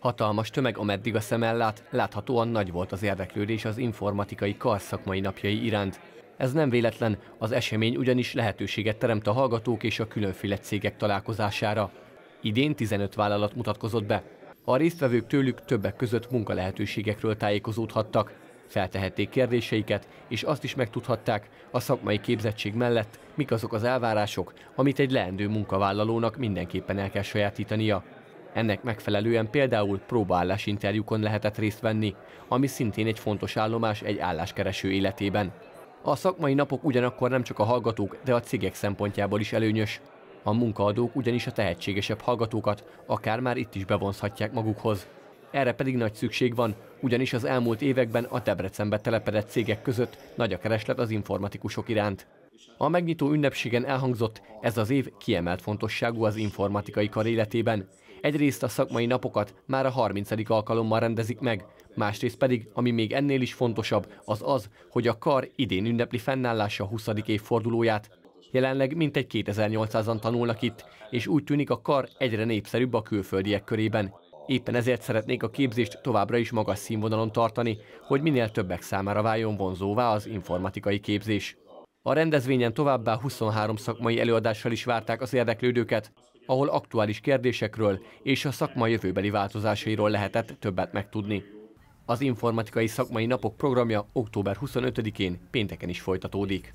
Hatalmas tömeg, ameddig a szem ellát, láthatóan nagy volt az érdeklődés az informatikai karszakmai napjai iránt. Ez nem véletlen, az esemény ugyanis lehetőséget teremt a hallgatók és a különféle cégek találkozására. Idén 15 vállalat mutatkozott be. A résztvevők tőlük többek között munkalehetőségekről tájékozódhattak, feltehették kérdéseiket, és azt is megtudhatták, a szakmai képzettség mellett mik azok az elvárások, amit egy leendő munkavállalónak mindenképpen el kell sajátítania. Ennek megfelelően például próbaállás interjúkon lehetett részt venni, ami szintén egy fontos állomás egy álláskereső életében. A szakmai napok ugyanakkor nem csak a hallgatók, de a cégek szempontjából is előnyös. A munkaadók ugyanis a tehetségesebb hallgatókat akár már itt is bevonzhatják magukhoz. Erre pedig nagy szükség van, ugyanis az elmúlt években a Debrecenbe telepedett cégek között nagy a kereslet az informatikusok iránt. A megnyitó ünnepségen elhangzott, ez az év kiemelt fontosságú az informatikai kar életében. Egyrészt a szakmai napokat már a 30. alkalommal rendezik meg, másrészt pedig, ami még ennél is fontosabb, az az, hogy a kar idén ünnepli fennállása a 20. évfordulóját. Jelenleg mintegy 2800-an tanulnak itt, és úgy tűnik a kar egyre népszerűbb a külföldiek körében. Éppen ezért szeretnék a képzést továbbra is magas színvonalon tartani, hogy minél többek számára váljon vonzóvá az informatikai képzés. A rendezvényen továbbá 23 szakmai előadással is várták az érdeklődőket, ahol aktuális kérdésekről és a szakma jövőbeli változásairól lehetett többet megtudni. Az informatikai szakmai napok programja október 25-én pénteken is folytatódik.